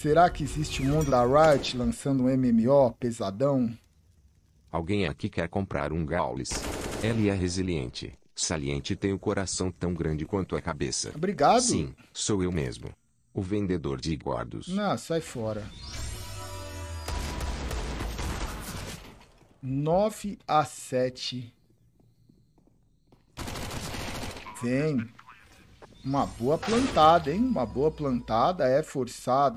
Será que existe o mundo da Riot lançando um MMO pesadão? Alguém aqui quer comprar um Gaules. Ele é resiliente, saliente e tem o coração tão grande quanto a cabeça. Obrigado. Sim, sou eu mesmo. O vendedor de gordos. Não, sai fora. 9 a 7. Vem. Uma boa plantada, hein? Uma boa plantada é forçado.